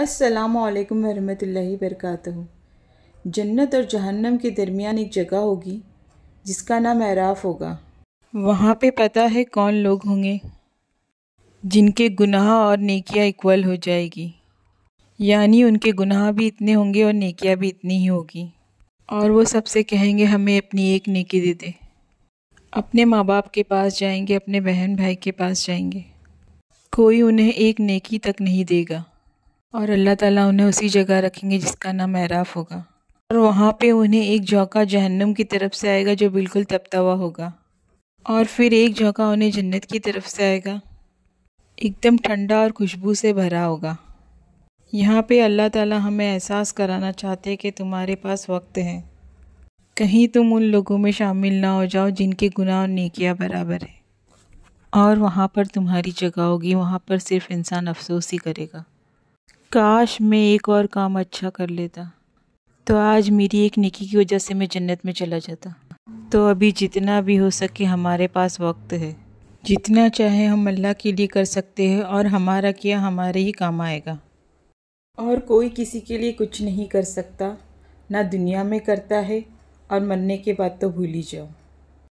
असलकम वरम वरहमतुल्लाहि जन्नत और जहन्नम के दरमियान एक जगह होगी जिसका नाम एराफ होगा वहाँ पे पता है कौन लोग होंगे जिनके गुनाह और नेकिया इक्वल हो जाएगी यानी उनके गुनाह भी इतने होंगे और नेकिया भी इतनी ही होगी और वो सबसे कहेंगे हमें अपनी एक नेकी दे दे अपने माँ बाप के पास जाएंगे अपने बहन भाई के पास जाएंगे कोई उन्हें एक नेकी तक नहीं देगा और अल्लाह ताला उन्हें उसी जगह रखेंगे जिसका नाम एराफ होगा और वहाँ पे उन्हें एक झोंका जहन्नम की तरफ से आएगा जो बिल्कुल तपता हुआ होगा और फिर एक झोंका उन्हें जन्नत की तरफ से आएगा एकदम ठंडा और खुशबू से भरा होगा यहाँ पे अल्लाह ताला हमें एहसास कराना चाहते हैं कि तुम्हारे पास वक्त है कहीं तुम उन लोगों में शामिल ना हो जाओ जिनके गुनाह और नेकियाँ बराबर है और वहाँ पर तुम्हारी जगह होगी वहाँ पर सिर्फ इंसान अफसोस ही करेगा काश मैं एक और काम अच्छा कर लेता तो आज मेरी एक निकी की वजह से मैं जन्नत में चला जाता तो अभी जितना भी हो सके हमारे पास वक्त है जितना चाहे हम अल्लाह के लिए कर सकते हैं और हमारा किया हमारे ही काम आएगा और कोई किसी के लिए कुछ नहीं कर सकता ना दुनिया में करता है और मरने के बाद तो भूल ही जाओ